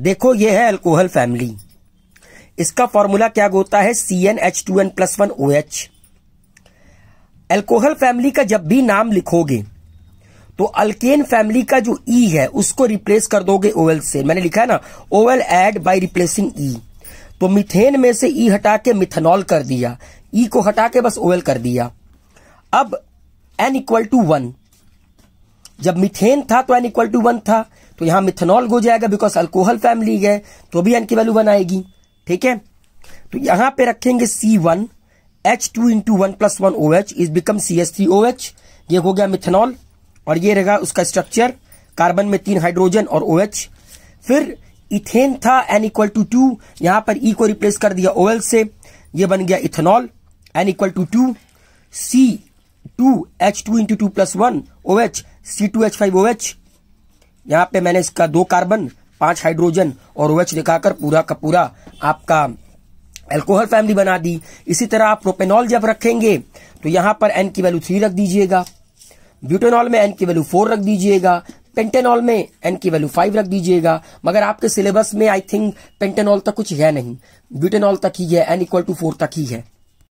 देखो ये है अल्कोहल फैमिली इसका फॉर्मूला क्या होता है C N H two N plus one O H alcohol family का जब भी नाम लिखोगे तो अल्केन फैमिली का जो ई e है उसको रिप्लेस कर दोगे ओएल से मैंने लिखा है ना OL add by replacing E तो मिथेन में से ई e हटा के मिथेनॉल कर दिया ई e को हटा के बस ओएल कर दिया अब एन इक्वल टू वन जब मिथेन था तो एन इक्वल टू वन था तो यहां मिथेनॉल हो जाएगा बिकॉज अल्कोहल फैमिली है तो भी एन की वैल्यू वन आएगी ठीक है तो यहां पे रखेंगे C one H two into one plus one O H is become C S three O H ये हो गया मिथेनॉल और ये रहेगा उसका स्ट्रक्चर कार्बन में तीन हाइड्रोजन और ओ एच फिर इथेन था एन इक्वल टू टू यहां पर ई e को रिप्लेस कर दिया ओ एल से ये बन गया ethanol N equal to two C H two into two plus one O H C two H five O H यहाँ पे मैंने इसका दो कार्बन पांच हाइड्रोजन और ओ एच दिखाकर पूरा का पूरा आपका एल्कोहल फैमिली बना दी इसी तरह आप प्रोपेनॉल जब रखेंगे तो यहाँ पर एन की वैल्यू थ्री रख दीजिएगा ब्यूटेनॉल में एन की वैल्यू फोर रख दीजिएगा पेंटेनॉल में एन की वैल्यू फाइव रख दीजिएगा मगर आपके सिलेबस में आई थिंक पेंटेनॉल तक कुछ है नहीं ब्यूटेनॉल तक ही है एन इक्वल टू फोर तक ही है